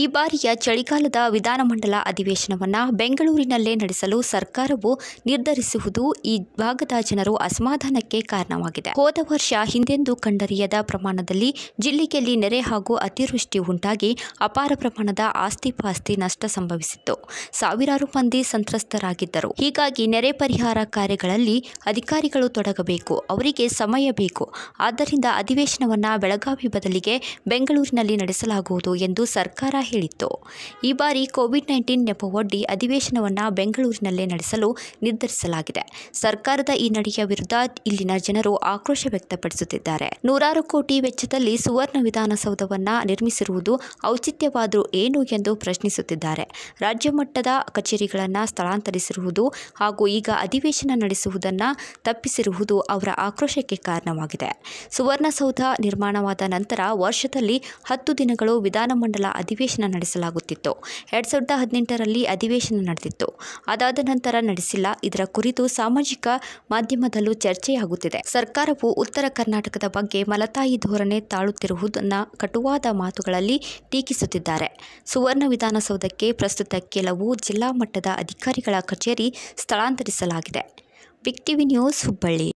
ಈ ಬಾರಿಯ ಚಳಿಗಾಲದ ವಿಧಾನಮಂಡಲ ಅಧಿವೇಶನವನ್ನು ಬೆಂಗಳೂರಿನಲ್ಲೇ ನಡೆಸಲು ಸರ್ಕಾರವು ನಿರ್ಧರಿಸುವುದು ಈ ಭಾಗದ ಜನರು ಅಸಮಾಧಾನಕ್ಕೆ ಕಾರಣವಾಗಿದೆ ಹೋದ ವರ್ಷ ಹಿಂದೆಂದೂ ಕಂಡರಿಯದ ಪ್ರಮಾಣದಲ್ಲಿ ಜಿಲ್ಲೆಯಲ್ಲಿ ನೆರೆ ಹಾಗೂ ಅತಿವೃಷ್ಟಿ ಉಂಟಾಗಿ ಅಪಾರ ಪ್ರಮಾಣದ ಆಸ್ತಿ ಪಾಸ್ತಿ ನಷ್ಟ ಸಂಭವಿಸಿತ್ತು ಸಾವಿರಾರು ಮಂದಿ ಸಂತ್ರಸ್ತರಾಗಿದ್ದರು ಹೀಗಾಗಿ ನೆರೆ ಪರಿಹಾರ ಕಾರ್ಯಗಳಲ್ಲಿ ಅಧಿಕಾರಿಗಳು ತೊಡಗಬೇಕು ಅವರಿಗೆ ಸಮಯ ಬೇಕು ಆದ್ದರಿಂದ ಅಧಿವೇಶನವನ್ನು ಬೆಳಗಾವಿ ಬದಲಿಗೆ ಬೆಂಗಳೂರಿನಲ್ಲಿ ನಡೆಸಲಾಗುವುದು ಎಂದು ಸರ್ಕಾರ ಹೇಳಿತ್ತು ಈ ಬಾರಿ ಕೋವಿಡ್ ನೈನ್ಟೀನ್ ನೆಪವೊಡ್ಡಿ ಅಧಿವೇಶನವನ್ನು ಬೆಂಗಳೂರಿನಲ್ಲೇ ನಡೆಸಲು ನಿರ್ಧರಿಸಲಾಗಿದೆ ಸರ್ಕಾರದ ಈ ನಡೆಯ ವಿರುದ್ಧ ಇಲ್ಲಿನ ಜನರು ಆಕ್ರೋಶ ವ್ಯಕ್ತಪಡಿಸುತ್ತಿದ್ದಾರೆ ನೂರಾರು ಕೋಟಿ ವೆಚ್ಚದಲ್ಲಿ ಸುವರ್ಣ ವಿಧಾನಸೌಧವನ್ನು ನಿರ್ಮಿಸಿರುವುದು ಔಚಿತ್ಯವಾದರೂ ಏನು ಎಂದು ಪ್ರಶ್ನಿಸುತ್ತಿದ್ದಾರೆ ರಾಜ್ಯ ಮಟ್ಟದ ಕಚೇರಿಗಳನ್ನು ಸ್ಥಳಾಂತರಿಸಿರುವುದು ಹಾಗೂ ಈಗ ಅಧಿವೇಶನ ನಡೆಸುವುದನ್ನು ತಪ್ಪಿಸಿರುವುದು ಅವರ ಆಕ್ರೋಶಕ್ಕೆ ಕಾರಣವಾಗಿದೆ ಸುವರ್ಣಸೌಧ ನಿರ್ಮಾಣವಾದ ನಂತರ ವರ್ಷದಲ್ಲಿ ಹತ್ತು ದಿನಗಳು ವಿಧಾನಮಂಡಲ ಅಧಿವೇಶನ ಅಧಿವೇಶನ ನಡೆಸಲಾಗುತ್ತಿತ್ತು ಎರಡ್ ಸಾವಿರದ ಹದಿನೆಂಟರಲ್ಲಿ ಅಧಿವೇಶನ ನಡೆದಿತ್ತು ಅದಾದ ನಂತರ ನಡೆಸಿಲ್ಲ ಇದರ ಕುರಿತು ಸಾಮಾಜಿಕ ಮಾಧ್ಯಮದಲ್ಲೂ ಚರ್ಚೆಯಾಗುತ್ತಿದೆ ಸರ್ಕಾರವು ಉತ್ತರ ಕರ್ನಾಟಕದ ಬಗ್ಗೆ ಮಲತಾಯಿ ಧೋರಣೆ ತಾಳುತ್ತಿರುವುದನ್ನು ಕಟುವಾದ ಮಾತುಗಳಲ್ಲಿ ಟೀಕಿಸುತ್ತಿದ್ದಾರೆ ಸುವರ್ಣ ವಿಧಾನಸೌಧಕ್ಕೆ ಪ್ರಸ್ತುತ ಕೆಲವು ಜಿಲ್ಲಾ ಮಟ್ಟದ ಅಧಿಕಾರಿಗಳ ಕಚೇರಿ ಸ್ಥಳಾಂತರಿಸಲಾಗಿದೆ ವಿಕ್ಟಿವಿ ನ್ಯೂಸ್ ಹುಬ್ಬಳ್ಳಿ